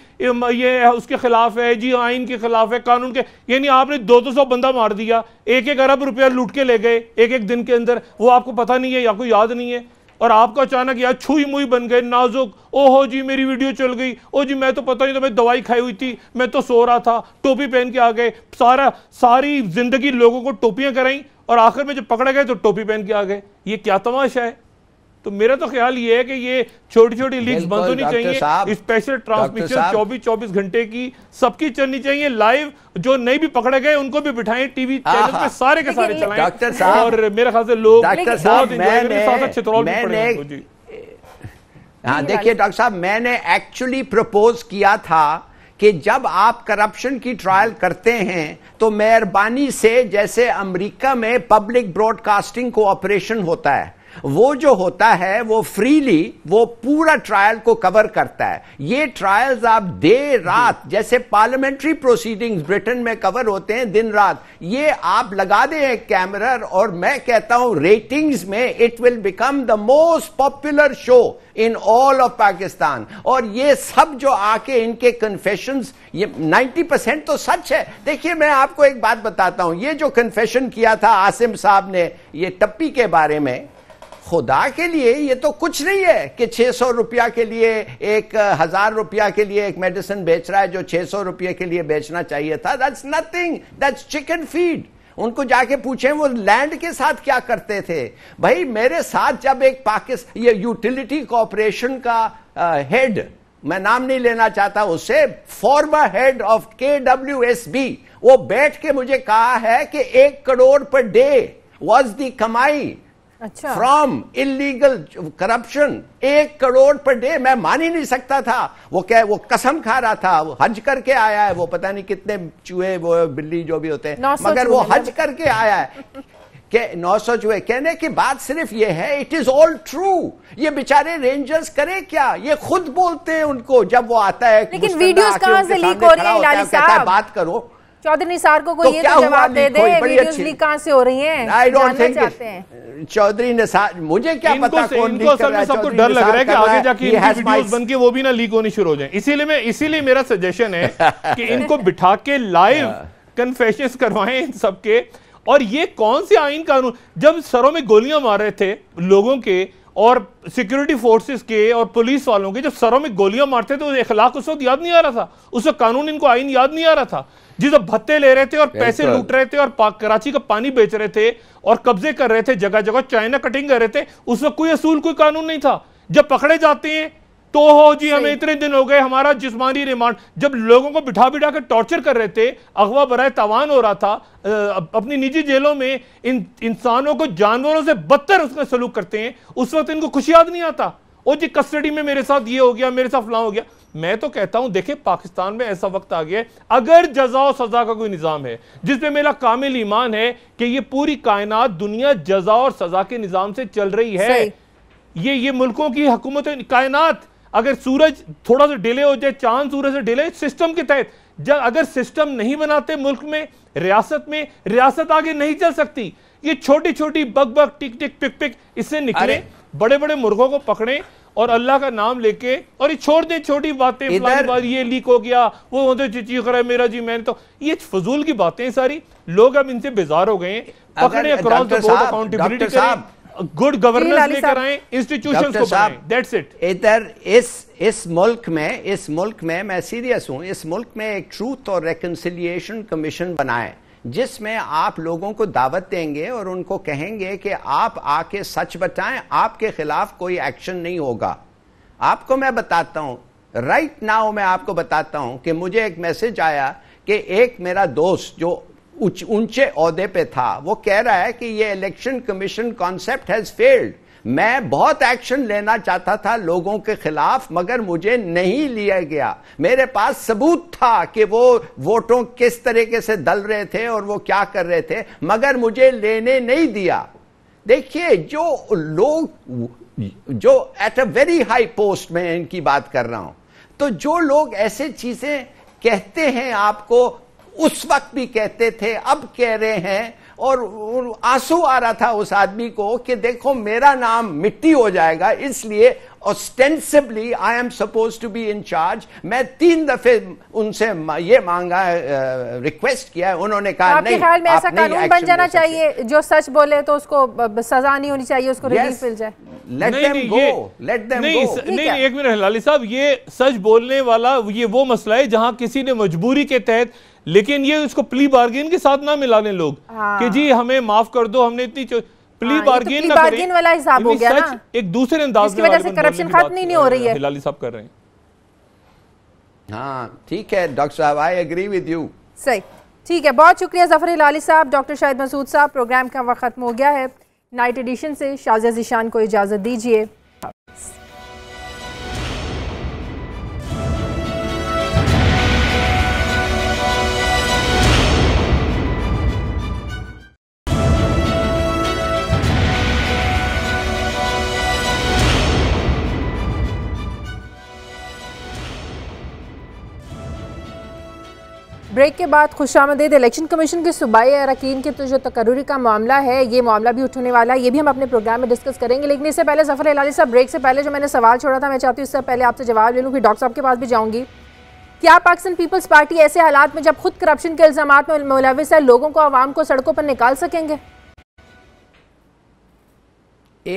[SPEAKER 3] ये उसके खिलाफ है जी हाँ, आइन के खिलाफ है कानून के यानी आपने दो दो सौ बंदा मार दिया एक एक अरब रुपया लूट के ले गए एक एक दिन के अंदर वो आपको पता नहीं है या कोई याद नहीं है और आपका अचानक यार छुई मुई बन गए नाजुक ओहो जी मेरी वीडियो चल गई ओ जी मैं तो पता नहीं तो मैं दवाई खाई हुई थी मैं तो सो रहा था टोपी पहन के आ गए सारा सारी जिंदगी लोगों को टोपियां कराई और आखिर में जब पकड़े गए तो टोपी पहन के आ गए ये क्या तमाशा है तो मेरा तो ख्याल ये है कि ये छोटी छोटी लीग्स बंद तो होनी चाहिए स्पेशल ट्रांसमिशन 24 24 घंटे की सबकी चलनी चाहिए लाइव जो नहीं भी पकड़े गए उनको भी बिठाएं टीवी चैनल पे सारे के सारे चलाएं डॉक्टर साहब और
[SPEAKER 2] मेरे ख्याल से लोग हाँ देखिए डॉक्टर साहब मैंने एक्चुअली प्रपोज किया था कि जब आप करप्शन की ट्रायल करते हैं तो मेहरबानी से जैसे अमेरिका में पब्लिक ब्रॉडकास्टिंग कोऑपरेशन होता है वो जो होता है वो फ्रीली वो पूरा ट्रायल को कवर करता है ये ट्रायल्स आप देर रात जैसे पार्लियामेंट्री प्रोसीडिंग्स ब्रिटेन में कवर होते हैं दिन रात ये आप लगा दें एक कैमरा और मैं कहता हूं रेटिंग्स में it will become the most popular show in all of Pakistan और ये सब जो आके इनके कन्फेशन ये नाइन्टी परसेंट तो सच है देखिए मैं आपको एक बात बताता हूं ये जो कन्फेशन किया था आसिम साहब ने ये टप्पी के बारे में खुदा के लिए ये तो कुछ नहीं है कि 600 रुपया के लिए एक हजार रुपया के लिए एक मेडिसिन बेच रहा है जो 600 रुपये के लिए बेचना चाहिए था that's nothing that's chicken feed उनको जाके पूछें वो लैंड के साथ क्या करते थे भाई मेरे साथ जब एक पाकिस्तान ये यूटिलिटी कॉरपोरेशन का हेड मैं नाम नहीं लेना चाहता उससे former head of K W S B वो बैठ के मुझे कहा है कि एक crore per day was the कमाई अच्छा फ्रॉम इलीगल करप्शन एक करोड़ पर डे मैं मान ही नहीं सकता था वो क्या वो कसम खा रहा था वो हज करके आया है वो पता नहीं कितने चूहे वो बिल्ली जो भी होते हैं मगर वो हज करके आया है के नौ सौ चूहे कहने की बात सिर्फ ये है इट इज ऑल ट्रू ये बेचारे रेंजर्स करे क्या ये खुद बोलते हैं उनको जब वो आता है लेकिन वीडियोस कहां से लीक हो रही है बात करो
[SPEAKER 1] चौधरी निसार को कोई तो, तो जवाब दे दे वीडियोस लीक कहां से हो रही हैं I don't think
[SPEAKER 2] Chaudhry Nisar मुझे क्या पता कौन लीक कर रहा है सबको डर लग रहा है कि आगे जाके वीडियोस बन
[SPEAKER 3] के वो भी ना लीक होनी शुरू हो जाए इसीलिए मैं इसीलिए मेरा सजेशन है कि इनको बिठा के लाइव हाँ। कन्फेशंस करवाएं इन सबके और ये कौन से आइन कानून जब सरों में गोलियां मार रहे थे लोगों के और सिक्योरिटी फोर्सेस के और पुलिस वालों के जब सरों में गोलियां मारते थे तो अखलाक उस वक्त याद नहीं आ रहा था उस वक्त कानून इनको आइन याद नहीं आ रहा था जी जब भत्ते ले रहे थे और पैसे तो लूट रहे थे और कराची का पानी बेच रहे थे और कब्जे कर रहे थे जगह जगह चाइना कटिंग कर रहे थे उस वक्त कोई असूल कोई कानून नहीं था जब पकड़े जाते हैं तो हो जी हमें इतने दिन हो गए हमारा जिस्मानी रिमांड जब लोगों को बिठा बिठा कर टॉर्चर कर रहे थे अगवा बरए तवान हो रहा था अपनी निजी जेलों में इन इंसानों को जानवरों से बदतर उसका सलूक करते हैं उस वक्त इनको खुश याद नहीं आता ओ जी कस्टडी में मेरे साथ ये हो गया मेरे साथ फला हो गया मैं तो कहता हूं देखिए पाकिस्तान में ऐसा वक्त आ गया अगर जजा और सजा का कोई निज़ाम है जिसमें मेरा कामिल ईमान है कि ये पूरी कायनात दुनिया जजा और सजा के निज़ाम से चल रही है ये ये मुल्कों की हुकूमत कायनात अगर सूरज थोड़ा सा डिले हो जाए चांद सूरज से डिले सिस्टम के तहत जब अगर सिस्टम नहीं बनाते मुल्क में रियासत में रियासत आगे नहीं चल सकती ये छोटी छोटी बग बग टिक टिक पिक पिक इससे निकले बड़े बड़े मुर्गों को पकड़े और अल्लाह का नाम लेके और ये छोड़ दे छोटी बातें बार ये लीक हो गया वो होते चीख रहा है मेरा जी मैंने तो ये फजूल की बातें सारी लोग अब इनसे बेजार हो गए पकड़े अकाउंटेबिलिटी
[SPEAKER 2] गुड गवर्नेंस लेकर आए
[SPEAKER 3] इंस्टीट्यूशंस
[SPEAKER 2] इट इधर इस इस मुल्क में इस मुल्क में मैं सीरियस हूं इस मुल्क में एक ट्रूथ और रेकन्सिलियेशन कमीशन बनाए जिसमें आप लोगों को दावत देंगे और उनको कहेंगे कि आप आके सच बताएं आपके खिलाफ कोई एक्शन नहीं होगा आपको मैं बताता हूं राइट right नाउ मैं आपको बताता हूं कि मुझे एक मैसेज आया कि एक मेरा दोस्त जो ऊंचे उच, पे था वो कह रहा है कि ये election commission concept has failed मैं बहुत एक्शन लेना चाहता था लोगों के खिलाफ मगर मुझे नहीं लिया गया मेरे पास सबूत था कि वो वोटों किस तरीके से दल रहे थे और वो क्या कर रहे थे मगर मुझे लेने नहीं दिया देखिए जो लोग जो at a very high post में इनकी बात कर रहा हूं तो जो लोग ऐसे चीजें कहते हैं आपको उस वक्त भी कहते थे अब कह रहे हैं और आंसू आ रहा था उस आदमी को कि देखो मेरा नाम मिट्टी हो जाएगा इसलिए ostensibly I am suppose to be in charge मैं तीन दफे उनसे ये मांगा रिक्वेस्ट किया उन्होंने कहा नहीं ख्याल में ऐसा कानून बन जाना
[SPEAKER 1] चाहिए जो सच बोले तो उसको सजा नहीं होनी चाहिए उसको रिलीफ मिल जाए let them go let them go नहीं, एक
[SPEAKER 3] मिनट लाली साहब ये सच बोलने वाला ये वो मसला है जहां किसी ने मजबूरी के तहत लेकिन ये उसको प्ली बार्गेन के साथ ना मिला लें लोग हाँ। कि जी हमें माफ कर दो हमने इतनी प्ली हाँ, बार्गेन तो बार्गेन वाला हिसाब हो गया ना एक दूसरे अंदाज में वजह से करप्शन खत्म नहीं
[SPEAKER 1] हो रही है हिलाली
[SPEAKER 2] साहब कर रहे हैं हाँ ठीक है डॉक्टर साहब आई एग्री विद यू
[SPEAKER 1] सही ठीक है बहुत शुक्रिया जफर हिलाली साहब डॉक्टर शाहिद मसूद साहब प्रोग्राम का वक्त खत्म हो गया है नाइट एडिशन से शाजिया जिशान को इजाज़त दीजिए ब्रेक के बाद खुश आमदेद इलेक्शन कमीशन के सूबाई अरकान के तो जो तकर्री का मामला है ये मामला भी उठने वाला है ये भी हम अपने प्रोग्राम में डिस्कस करेंगे लेकिन इससे पहले जफर हिलाली साहब ब्रेक से पहले जो मैंने सवाल छोड़ा था मैं चाहती हूँ इससे पहले आपसे जवाब ले लूँ कि डॉक्टर साहब के पास भी जाऊँगी क्या पाकिस्तान पीपल्स पार्टी ऐसे हालात में जब खुद करप्शन के इल्ज़ाम में मुलविस है लोगों को आवाम को सड़कों पर निकाल सकेंगे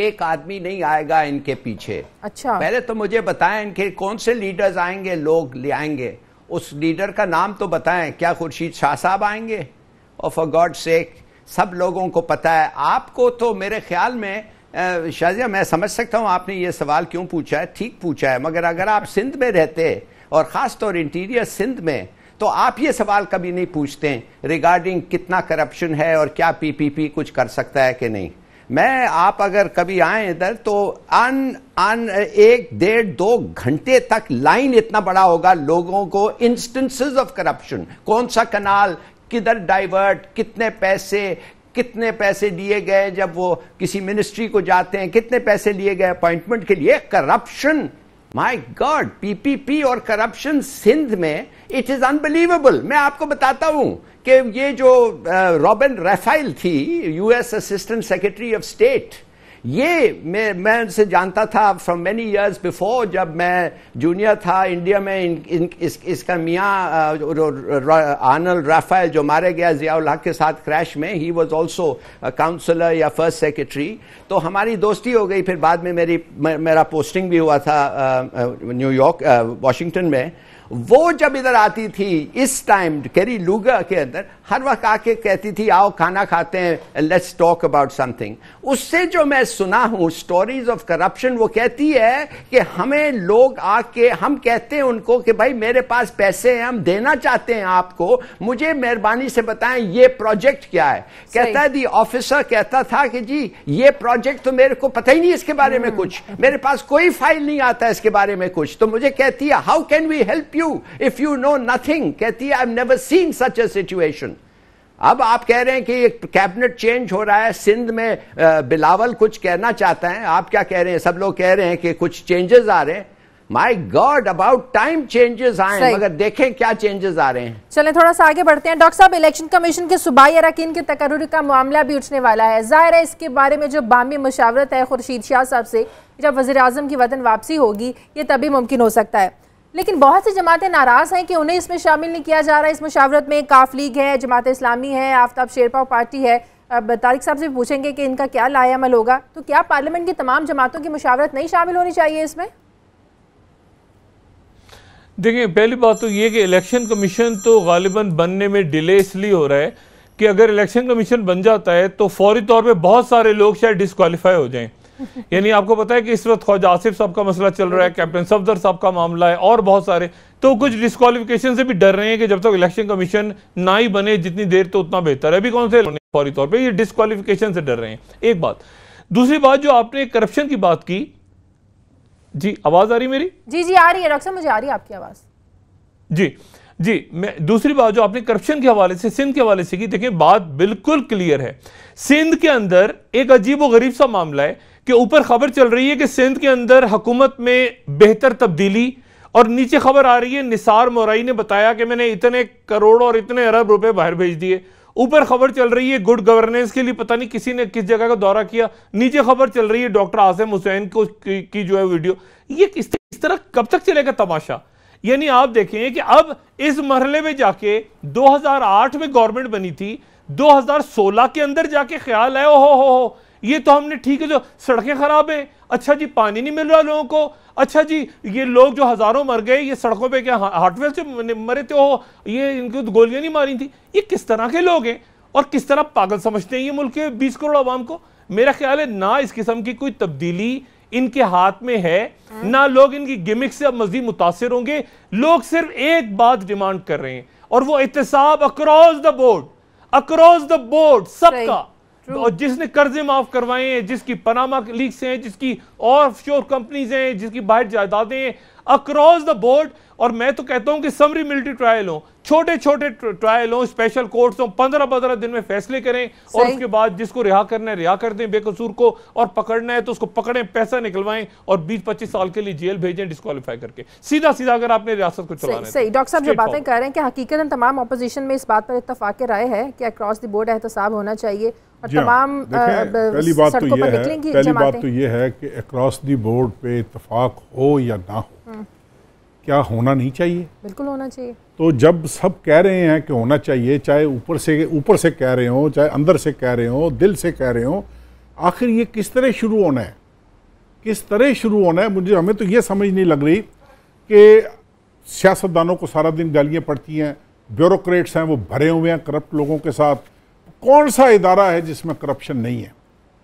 [SPEAKER 2] एक आदमी नहीं आएगा इनके पीछे अच्छा पहले तो मुझे बताएं इनके कौन से लीडर्स आएंगे लोग ले आएंगे उस लीडर का नाम तो बताएं क्या खुर्शीद शाह साहब आएंगे और फॉर गॉड सेक सब लोगों को पता है आपको तो मेरे ख्याल में शाहजिया मैं समझ सकता हूँ आपने ये सवाल क्यों पूछा है ठीक पूछा है मगर अगर आप सिंध में रहते और ख़ास तौर इंटीरियर सिंध में तो आप ये सवाल कभी नहीं पूछते रिगार्डिंग कितना करप्शन है और क्या पीपीपी कुछ कर सकता है कि नहीं मैं आप अगर कभी आए इधर तो अन अन एक डेढ़ दो घंटे तक लाइन इतना बड़ा होगा लोगों को इंस्टेंसेस ऑफ करप्शन कौन सा कनाल किधर डाइवर्ट कितने पैसे कितने पैसे दिए गए जब वो किसी मिनिस्ट्री को जाते हैं कितने पैसे लिए गए अपॉइंटमेंट के लिए करप्शन माई गॉड पीपीपी और करप्शन सिंध में इट इज अनबिलीवेबल मैं आपको बताता हूं कि ये जो रॉबिन रेफाइल थी US assistant secretary of state ये मैं मैं उनसे जानता था फ्रॉम मैनी ईयर्स बिफोर जब मैं जूनियर था इंडिया में इन, इन, इस, इसका मियाँ आनल राफेल जो मारे गया जियाउल के साथ क्रैश में ही वॉज ऑल्सो काउंसलर या फर्स्ट सेक्रेटरी तो हमारी दोस्ती हो गई फिर बाद में मेरी मेरा पोस्टिंग भी हुआ था न्यूयॉर्क वाशिंगटन में वो जब इधर आती थी इस टाइम कैरी लूगा के अंदर हर वक्त आके कहती थी आओ खाना खाते हैं लेट्स टॉक अबाउट समथिंग उससे जो मैं सुना हूं स्टोरीज ऑफ करप्शन वो कहती है कि हमें लोग आके हम कहते हैं उनको कि भाई मेरे पास पैसे हैं हम देना चाहते हैं आपको मुझे मेहरबानी से बताएं ये प्रोजेक्ट क्या है कहता है दी ऑफिसर कहता था कि जी ये प्रोजेक्ट तो मेरे को पता ही नहीं इसके बारे में हम्म। कुछ मेरे पास कोई फाइल नहीं आता इसके बारे में कुछ तो मुझे कहती है how can we help you if you know nothing कहती है I am never seen such a situation अब आप कह रहे हैं कि कैबिनेट चेंज हो रहा है सिंध में बिलावल कुछ कहना चाहते हैं आप क्या कह रहे हैं सब लोग कह रहे हैं कि कुछ चेंजेस आ रहे हैं my god about time changes आए मगर देखें क्या चेंजेस आ रहे हैं
[SPEAKER 1] चलें थोड़ा सा आगे बढ़ते हैं डॉक्टर साहब इलेक्शन कमीशन के सूबाई अरकान के तकर का मामला भी उठने वाला है जाहिर है इसके बारे में जो बामी मुशावरत है खुर्शीद शाह साहब से जब वजी अजम की वतन वापसी होगी ये तभी मुमकिन हो सकता है लेकिन बहुत सी जमातें नाराज़ हैं कि उन्हें इसमें शामिल नहीं किया जा रहा है इस मुशावरत में काफ लीग है जमात इस्लामी है आफ्ताब शेरपा पार्टी है अब तारिक साहब से पूछेंगे कि इनका क्या लायामल होगा तो क्या पार्लियामेंट की तमाम जमातों की मुशावरत नहीं शामिल होनी चाहिए इसमें
[SPEAKER 3] देखिए पहली बात तो ये कि इलेक्शन कमीशन तो गालिबा बनने में डिले इसलिए हो रहा है कि अगर इलेक्शन कमीशन बन जाता है तो फौरी तौर पर बहुत सारे लोग शायद डिसक्वालीफाई हो जाएँ यानी आपको पता है कि इस वक्त ख्वाजा आसिफ साहब का मसला चल रहा है कैप्टन सफदर साहब का मामला है और बहुत सारे तो कुछ डिस्कालिफिकेशन से भी डर रहे हैं कि जब तक तो इलेक्शन कमीशन ना ही बने जितनी देर तो उतना बेहतर है अभी कौन से फौरी तौर पर ये डिस्कालिफिकेशन से डर रहे हैं एक बात दूसरी बात जो आपने करप्शन की बात की जी आवाज आ रही मेरी
[SPEAKER 1] जी जी आ रही है डॉक्टर मुझे आ रही है आपकी आवाज
[SPEAKER 3] जी जी मैं दूसरी बात जो आपने करप्शन के हवाले से सिंध के हवाले से की देखिए बात बिल्कुल क्लियर है सिंध के अंदर एक अजीब व गरीब सा मामला है कि ऊपर खबर चल रही है कि सिंध के अंदर हुकूमत में बेहतर तब्दीली और नीचे खबर आ रही है निसार मोराई ने बताया कि मैंने इतने करोड़ और इतने अरब रुपए बाहर भेज दिए ऊपर खबर चल रही है गुड गवर्नेंस के लिए पता नहीं किसी ने किस जगह का दौरा किया नीचे खबर चल रही है डॉक्टर आसिम हुसैन को की, की जो है वीडियो ये किस इस तरह कब तक चलेगा तमाशा यानी आप देखें कि अब इस मरहले में जाके 2008 में गवर्नमेंट बनी थी 2016 के अंदर जाके ख्याल है ओ हो हो, हो ये तो हमने ठीक है जो सड़कें खराब हैं अच्छा जी पानी नहीं मिल रहा लोगों को अच्छा जी ये लोग जो हज़ारों मर गए ये सड़कों पे क्या हार्टवेयर से मरे थे हो ये इनको तो गोलियां नहीं मारी थी ये किस तरह के लोग हैं और किस तरह पागल समझते हैं ये मुल्क के बीस करोड़ आवाम को मेरा ख्याल है ना इस किस्म की कोई तब्दीली इनके हाथ में है ना लोग इनकी गिमिक से अब मजीद मुतासर होंगे लोग सिर्फ एक बात डिमांड कर रहे हैं और वो एहतसाब across the board across the board सबका और जिसने कर्जे माफ करवाए हैं जिसकी पनामा लीक्स हैं जिसकी और शोर कंपनीज हैं जिसकी बाहर जायदादें हैं अक्रॉस द बोर्ड और मैं तो कहता हूं कि समरी मिलिट्री ट्रायल हो छोटे छोटे ट्रायल हो स्पेशल कोर्ट्स हो पंद्रह पंद्रह दिन में फैसले करें और उसके बाद जिसको रिहा करना है रिहा कर दें बेकसूर को और पकड़ना है तो उसको पकड़ें पैसा निकलवाएं और बीस पच्चीस साल के लिए जेल भेजें डिस्कालीफाई करके सीधा सीधा अगर आपने रियासत को चलाना सही तो डॉक्टर साहब जो बातें कर
[SPEAKER 1] रहे हैं कि हकीकत तमाम अपोजिशन में इस बात पर इतफाक राय है कि अक्रॉस द बोर्ड एहतसाब होना चाहिए हाँ। तमाम पहली बात तो ये है पहली बात तो
[SPEAKER 4] ये है कि अक्रॉस दी बोर्ड पे इतफाक हो या ना हो हम्म। क्या होना नहीं चाहिए बिल्कुल होना चाहिए तो जब सब कह रहे हैं कि होना चाहिए चाहे ऊपर से ऊपर से कह रहे हो चाहे अंदर से कह रहे हो दिल से कह रहे हो आखिर ये किस तरह शुरू होना है किस तरह शुरू होना है मुझे हमें तो ये समझ नहीं लग रही कि सियासतदानों को सारा दिन गालियाँ पड़ती हैं ब्यूरोक्रेट्स हैं वो भरे हुए हैं करप्ट लोगों के साथ कौन सा इदारा है जिसमें करप्शन नहीं है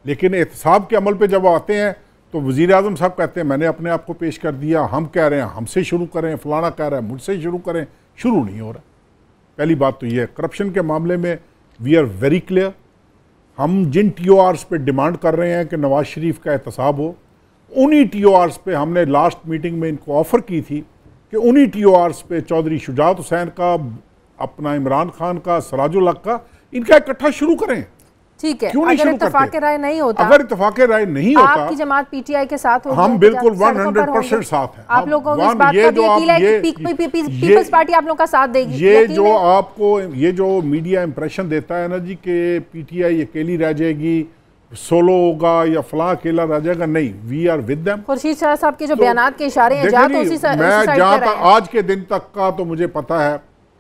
[SPEAKER 4] लेकिन एहतसाब के अमल पर जब आते हैं तो वज़ी अजम साहब कहते हैं मैंने अपने आप को पेश कर दिया हम कह रहे हैं हमसे शुरू करें फ़लाना कह रहा है मुझसे शुरू करें शुरू नहीं हो रहा पहली बात तो यह है करप्शन के मामले में वी आर वेरी क्लियर हम जिन टी ओ आरस पर डिमांड कर रहे हैं कि नवाज शरीफ का एहतसाब हो उन्हीं टी ओ आरस पर हमने लास्ट मीटिंग में इनको ऑफ़र की थी कि उन्हीं टी ओ आरस पर चौधरी शुजात हुसैन का अपना इमरान खान का सराजुल हक का इनका इकट्ठा शुरू करें
[SPEAKER 1] ठीक है क्यों नहीं शुरू करते राय नहीं होता अगर
[SPEAKER 4] इतफाक राय नहीं होता आपकी
[SPEAKER 1] जमात पीटीआई के साथ हो हम तो बिल्कुल 100 परसेंट साथ हैं आप लोगों को पीपल्स पार्टी आप लोगों का साथ देगी ये जो
[SPEAKER 4] आपको ये जो मीडिया इंप्रेशन देता है ना जी के पीटीआई अकेली रह जाएगी सोलो होगा या फला अकेला रह जाएगा नहीं we are with them
[SPEAKER 1] Khurshid Shah Sahab के जो तो बयान के इशारे तो हैं आज
[SPEAKER 4] के दिन तक का तो मुझे पता है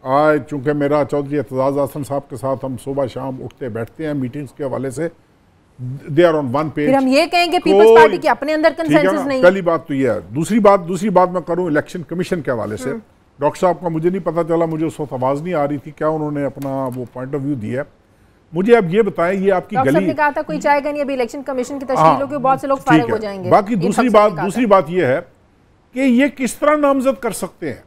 [SPEAKER 4] आज चूँकि मेरा चौधरी एतजाज़ आसम साहब के साथ हम सुबह शाम उठते बैठते हैं मीटिंग्स के हवाले से they are on one page हम ये कहेंगे पीपल्स पार्टी के
[SPEAKER 1] अपने अंदर कंसेंसस नहीं पहली
[SPEAKER 4] बात तो ये है दूसरी बात दूसरी बात मैं करूँ इलेक्शन कमीशन के हवाले से हम्म। डॉक्टर साहब का मुझे नहीं पता चला मुझे उस वक्त आवाज़ नहीं आ रही थी क्या उन्होंने अपना वो पॉइंट ऑफ व्यू दिया मुझे अब ये बताएं ये आपकी गली ने कहा
[SPEAKER 1] था कोई जाएगा नहीं अभी इलेक्शन कमीशन की हाँ, तस्वीर होगी बहुत से लोग फारिग हो जाएंगे बाकी दूसरी बात
[SPEAKER 4] दूसरी बात ये है कि ये किस तरह नामजद कर सकते हैं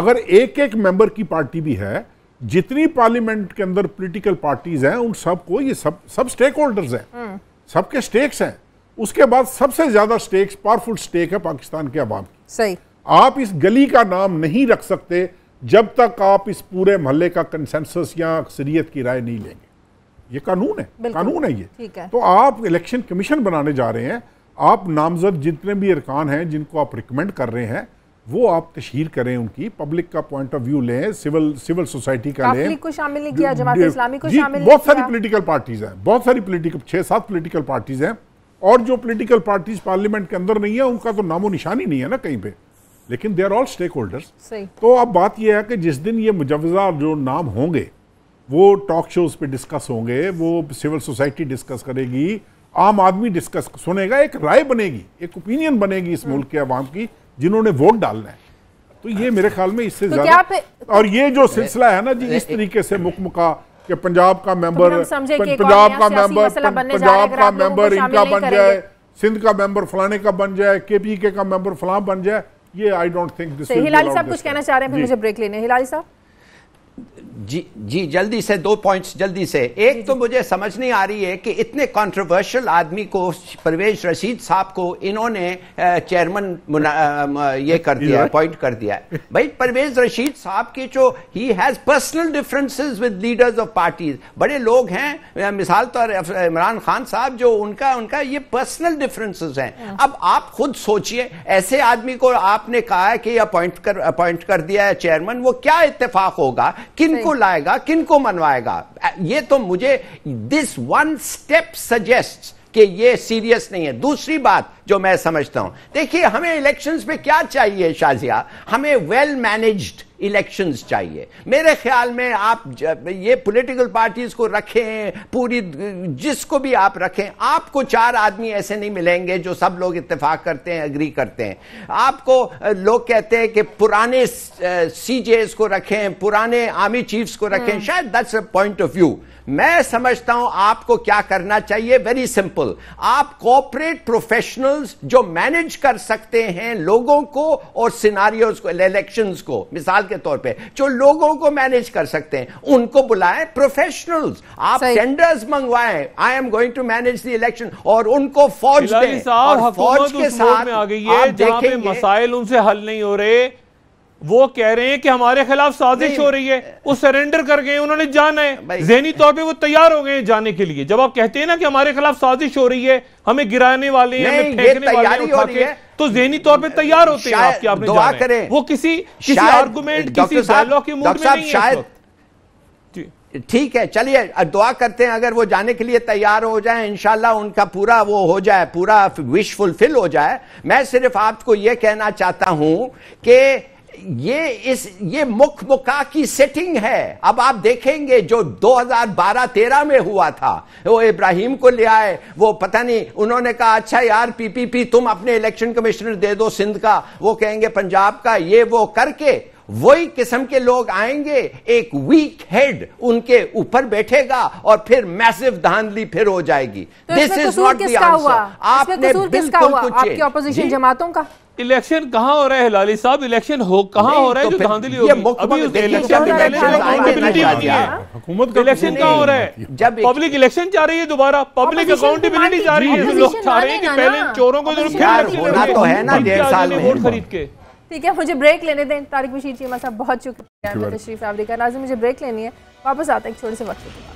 [SPEAKER 4] अगर एक एक मेंबर की पार्टी भी है जितनी पार्लियामेंट के अंदर पॉलिटिकल पार्टीज हैं उन सबको ये सब सब स्टेक होल्डर्स हैं हम्म। सबके स्टेक्स हैं उसके बाद सबसे ज्यादा स्टेक्स पावरफुल स्टेक है पाकिस्तान के अवाम की सही आप इस गली का नाम नहीं रख सकते जब तक आप इस पूरे महल्ले का कंसेंसस या अक्सरियत की राय नहीं लेंगे ये कानून है कानून है ये है। तो आप इलेक्शन कमीशन बनाने जा रहे हैं आप नामजद जितने भी अरकान हैं जिनको आप रिकमेंड कर रहे हैं वो आप तशहर करें उनकी पब्लिक का पॉइंट ऑफ व्यू लें सिविल सिविल सोसाइटी का लें को
[SPEAKER 1] शामिल नहीं किया जमात इस्लामी को शामिल बहुत सारी
[SPEAKER 4] पॉलिटिकल पार्टीज हैं बहुत सारी पॉलिटिकल छः सात पॉलिटिकल पार्टीज हैं और जो पॉलिटिकल पार्टीज पार्लियामेंट के अंदर नहीं है उनका तो नामो निशान ही नहीं है ना कहीं पे लेकिन they are all stakeholders तो अब बात यह है कि जिस दिन ये मुजवजा जो नाम होंगे वो टॉक शोज पे डिस्कस होंगे वो सिविल सोसाइटी डिस्कस करेगी आम आदमी डिस्कस सुनेगा एक राय बनेगी एक ओपिनियन बनेगी इस मुल्क के अवाम की जिन्होंने वोट डालना है तो ये मेरे ख्याल में इससे तो ज्यादा और ये जो सिलसिला है ना जी इस तरीके से मुकमुका कि पंजाब का मेंबर तो पंजाब का मेंबर पंजाब का मेंबर इनका बन जाए सिंध का मेंबर फलाने का बन जाए के पी के का मेंबर फला बन जाए
[SPEAKER 2] ये आई डोंट थिंक हिलाली साहब कुछ कहना चाह रहे हैं फिर मुझे
[SPEAKER 1] ब्रेक लेने हिलाली साहब
[SPEAKER 2] जी जी जल्दी से दो पॉइंट्स जल्दी से एक तो मुझे समझ नहीं आ रही है कि इतने कंट्रोवर्शियल आदमी को परवेज रशीद साहब को इन्होंने चेयरमैन ये कर दिया अपॉइंट कर दिया है भाई परवेज रशीद साहब की जो he has personal differences with leaders of parties बड़े लोग हैं मिसाल तौर इमरान खान साहब जो उनका उनका ये पर्सनल डिफरेंसेस हैं हाँ। अब आप खुद सोचिए ऐसे आदमी को आपने कहा है कि अपॉइंट कर अपॉइंट कर दिया है चेयरमैन वो क्या इतफाक होगा किन किनको लाएगा किनको मनवाएगा ये तो मुझे दिस वन स्टेप सजेस्ट कि ये सीरियस नहीं है दूसरी बात जो मैं समझता हूं देखिए हमें इलेक्शंस में क्या चाहिए शाजिया हमें वेल well मैनेज्ड इलेक्शंस चाहिए मेरे ख्याल में आप ये पॉलिटिकल पार्टीज को रखें पूरी जिसको भी आप रखें आपको चार आदमी ऐसे नहीं मिलेंगे जो सब लोग इत्तेफाक करते हैं एग्री करते हैं आपको लोग कहते हैं कि पुराने सीजेस को रखें पुराने आर्मी चीफ्स को रखें हाँ। शायद that's a point of view मैं समझता हूं आपको क्या करना चाहिए वेरी सिंपल आप कॉपरेट प्रोफेशनल्स जो मैनेज कर सकते हैं लोगों को और सिनारियोज को इलेक्शन को मिसाल के तौर पे जो लोगों को मैनेज कर सकते हैं उनको बुलाएं प्रोफेशनल्स आप टेंडर्स मंगवाएं I am going to manage the election और उनको फौज दें और फौज के साथ आ गई है आप मसाइल
[SPEAKER 3] उनसे हल नहीं हो रहे वो कह रहे हैं कि हमारे खिलाफ साजिश हो रही है वो सरेंडर कर गए उन्होंने जाना है जहनी तौर पे वो तैयार हो गए जाने के लिए जब आप कहते हैं ना कि हमारे खिलाफ साजिश हो रही है हमें गिराने वाले हैं हमें फेंकने वाले हैं तो जहनी तौर पे तैयार होते हैं आपके आपने दुआ करें वो किसी किसी आर्गूमेंट किसी डायलॉग के मूड में नहीं है
[SPEAKER 2] ठीक है चलिए दुआ करते हैं अगर वो जाने के लिए तैयार हो जाए इनशाला उनका पूरा वो हो जाए पूरा विश फुलफिल हो जाए मैं सिर्फ आपको ये कहना चाहता हूं कि ये इस ये मुख मुका की सेटिंग है अब आप देखेंगे जो 2012-13 में हुआ था वो इब्राहिम को ले आए वो पता नहीं उन्होंने कहा अच्छा यार पीपीपी तुम अपने इलेक्शन कमिश्नर दे दो सिंध का वो कहेंगे पंजाब का ये वो करके वही किस्म के लोग आएंगे एक वीक हेड उनके ऊपर बैठेगा और फिर मैसिव धांधली फिर हो जाएगी this is not the answer आपने बिल्कुल कुछ आपकी ऑपोजिशन जमातों का इलेक्शन कहाँ
[SPEAKER 3] हो रहा है लाली साहब इलेक्शन हो कहाँ हो रहा है तो जो धांधली हो हुकूमत इलेक्शन कहाँ हो रहा है जब पब्लिक इलेक्शन जा रही है दोबारा पब्लिक हाँ, अकाउंटेबिलिटी जा रही है लोग चाह रहे हैं कि पहले हाँ। चोरों को होना तो है वोट खरीद के
[SPEAKER 1] ठीक है मुझे ब्रेक लेने दें तारिक बशीर चीमा साहब बहुत शुक्रिया तशरीफ आवरी का नाजिम मुझे ब्रेक लेनी है वापस आते हैं एक छोटे से वक्त के बाद